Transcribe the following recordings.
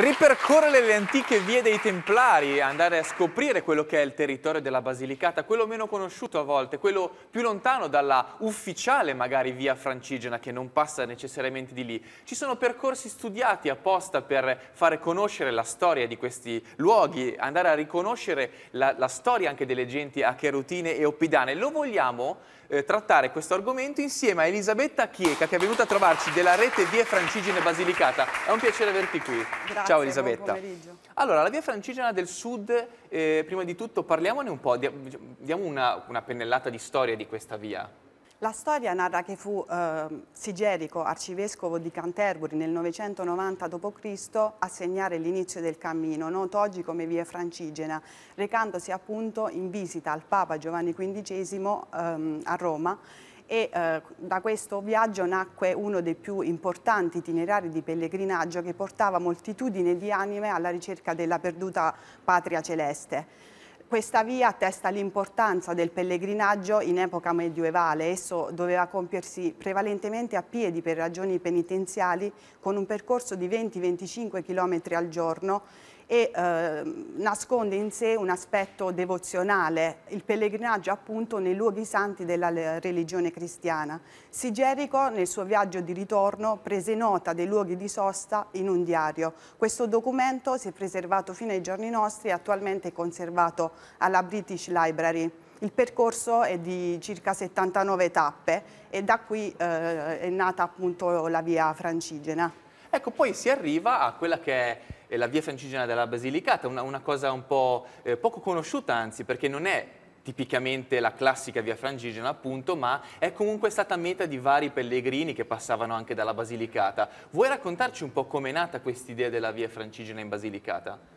Ripercorrere le antiche vie dei Templari, andare a scoprire quello che è il territorio della Basilicata, quello meno conosciuto a volte, quello più lontano dalla ufficiale magari via francigena che non passa necessariamente di lì. Ci sono percorsi studiati apposta per fare conoscere la storia di questi luoghi, andare a riconoscere la, la storia anche delle genti acherutine e oppidane. Lo vogliamo? eh, trattare questo argomento insieme a Elisabetta Chieca che è venuta a trovarci della rete Vie Francigene Basilicata. È un piacere averti qui. Grazie, Ciao Elisabetta. Buon pomeriggio. Allora, la Via Francigena del Sud, eh, prima di tutto parliamone un po', diamo una, una pennellata di storia di questa via. La storia narra che fu eh, Sigerico, arcivescovo di Canterbury nel 990 d.C., a segnare l'inizio del cammino, noto oggi come via Francigena, recandosi appunto in visita al Papa Giovanni XV ehm, a Roma e eh, da questo viaggio nacque uno dei più importanti itinerari di pellegrinaggio che portava moltitudine di anime alla ricerca della perduta patria celeste. Questa via attesta l'importanza del pellegrinaggio in epoca medievale. Esso doveva compiersi prevalentemente a piedi per ragioni penitenziali con un percorso di 20-25 km al giorno e eh, nasconde in sé un aspetto devozionale, il pellegrinaggio appunto nei luoghi santi della eh, religione cristiana. Sigerico nel suo viaggio di ritorno prese nota dei luoghi di sosta in un diario. Questo documento si è preservato fino ai giorni nostri e attualmente è conservato alla British Library. Il percorso è di circa 79 tappe e da qui eh, è nata appunto la via francigena. Ecco, poi si arriva a quella che è la via francigena della Basilicata, una, una cosa un po' eh, poco conosciuta anzi, perché non è tipicamente la classica via francigena appunto, ma è comunque stata meta di vari pellegrini che passavano anche dalla Basilicata. Vuoi raccontarci un po' come è nata quest'idea della via francigena in Basilicata?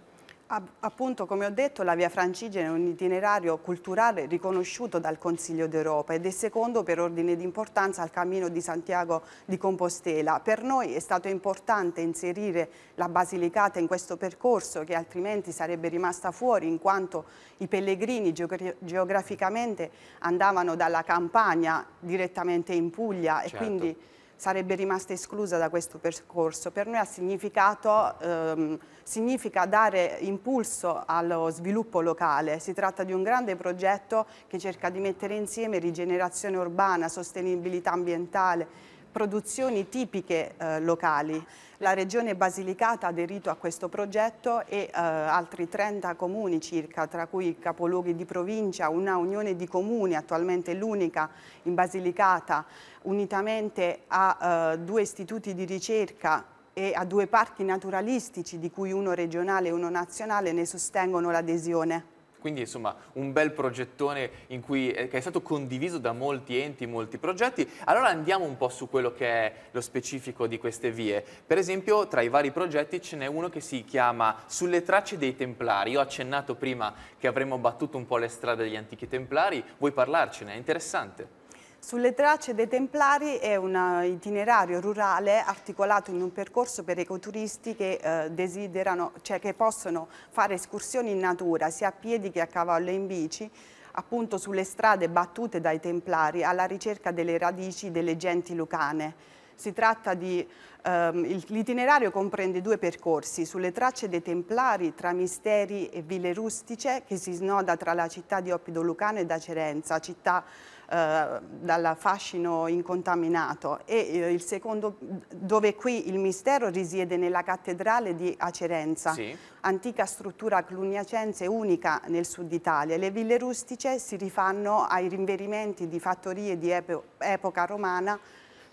Appunto, come ho detto, la Via Francigena è un itinerario culturale riconosciuto dal Consiglio d'Europa ed è secondo per ordine di importanza al Cammino di Santiago di Compostela. Per noi è stato importante inserire la Basilicata in questo percorso che altrimenti sarebbe rimasta fuori in quanto i pellegrini geograficamente andavano dalla Campania direttamente in Puglia certo. e quindi sarebbe rimasta esclusa da questo percorso. Per noi ehm, significa dare impulso allo sviluppo locale, si tratta di un grande progetto che cerca di mettere insieme rigenerazione urbana, sostenibilità ambientale, produzioni tipiche eh, locali. La Regione Basilicata ha aderito a questo progetto e eh, altri 30 comuni circa, tra cui capoluoghi di provincia, una unione di comuni, attualmente l'unica in Basilicata, unitamente a eh, due istituti di ricerca e a due parchi naturalistici, di cui uno regionale e uno nazionale, ne sostengono l'adesione. Quindi insomma un bel progettone cui, eh, che è stato condiviso da molti enti, molti progetti. Allora andiamo un po' su quello che è lo specifico di queste vie. Per esempio tra i vari progetti ce n'è uno che si chiama Sulle tracce dei Templari. Io ho accennato prima che avremmo battuto un po' le strade degli antichi Templari. Vuoi parlarcene? È interessante. Sulle tracce dei Templari è un itinerario rurale articolato in un percorso per ecoturisti che, eh, cioè che possono fare escursioni in natura sia a piedi che a cavallo e in bici appunto sulle strade battute dai Templari alla ricerca delle radici delle genti lucane. Si tratta di ehm, l'itinerario comprende due percorsi sulle tracce dei Templari tra misteri e ville rustice che si snoda tra la città di Oppido Lucano e da Cerenza, città eh, dal fascino incontaminato e eh, il secondo dove qui il mistero risiede nella cattedrale di Acerenza, sì. antica struttura cluniacense unica nel sud Italia Le ville rustice si rifanno ai rinverimenti di fattorie di epo epoca romana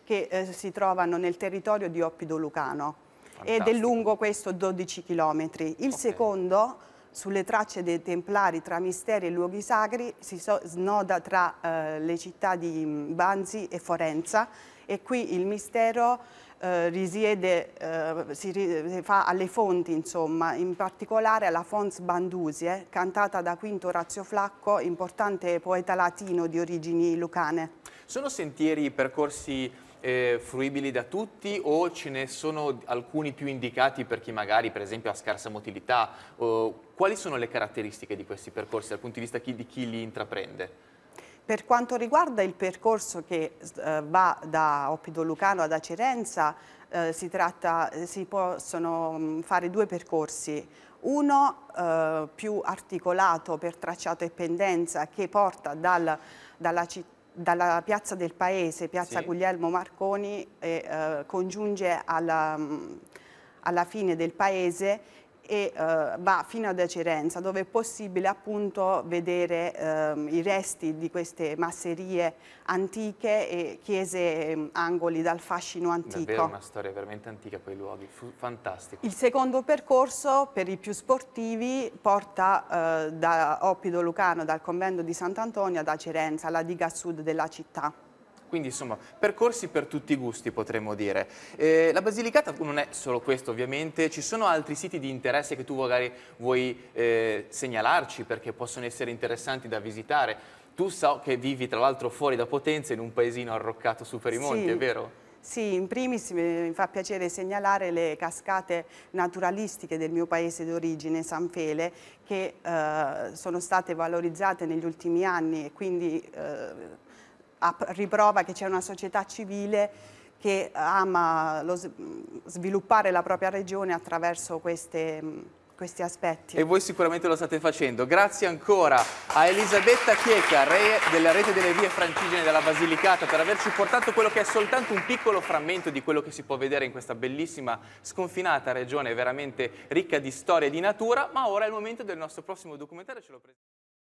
che eh, si trovano nel territorio di Oppido Lucano Fantastico. ed è lungo questo 12 chilometri. Il okay. secondo sulle tracce dei Templari tra misteri e luoghi sacri si so snoda tra eh, le città di Banzi e Forenza e qui il mistero eh, risiede, eh, si, si, fa alle fonti insomma, in particolare alla Fons Bandusie, eh, cantata da Quinto Orazio Flacco, importante poeta latino di origini lucane. Sono sentieri percorsi eh, fruibili da tutti o ce ne sono alcuni più indicati per chi magari per esempio ha scarsa motilità? O, quali sono le caratteristiche di questi percorsi dal punto di vista chi, di chi li intraprende? Per quanto riguarda il percorso che eh, va da Oppido Lucano ad Acerenza, eh, si, tratta, eh, si, possono mm, fare due percorsi. Uno eh, più articolato per tracciato e pendenza che porta dal, dalla città dalla piazza del paese, piazza sì. Guglielmo Marconi, eh, congiunge alla, mm, alla, fine del paese e eh, va fino ad Acerenza dove è possibile appunto vedere eh, i resti di queste masserie antiche e chiese ehm, angoli dal fascino antico. Davvero una storia veramente antica quei luoghi, Fu fantastico. Il secondo percorso per i più sportivi porta eh, da Oppido Lucano, dal convento di Sant'Antonio ad Acerenza, la diga sud della città. Quindi insomma percorsi per tutti i gusti potremmo dire. Eh, la Basilicata non è solo questo ovviamente, ci sono altri siti di interesse che tu magari vuoi eh, segnalarci perché possono essere interessanti da visitare. Tu so che vivi tra l'altro fuori da Potenza in un paesino arroccato su per i monti, sì. è vero? Sì, in primis mi fa piacere segnalare le cascate naturalistiche del mio paese d'origine, San Fele, che eh, sono state valorizzate negli ultimi anni e quindi eh, a riprova che c'è una società civile che ama lo, sviluppare la propria regione attraverso queste, questi aspetti. E voi sicuramente lo state facendo. Grazie ancora a Elisabetta Chieca, re della rete delle vie francigene della Basilicata, per averci portato quello che è soltanto un piccolo frammento di quello che si può vedere in questa bellissima, sconfinata regione, veramente ricca di storia e di natura, ma ora è il momento del nostro prossimo documentario, ce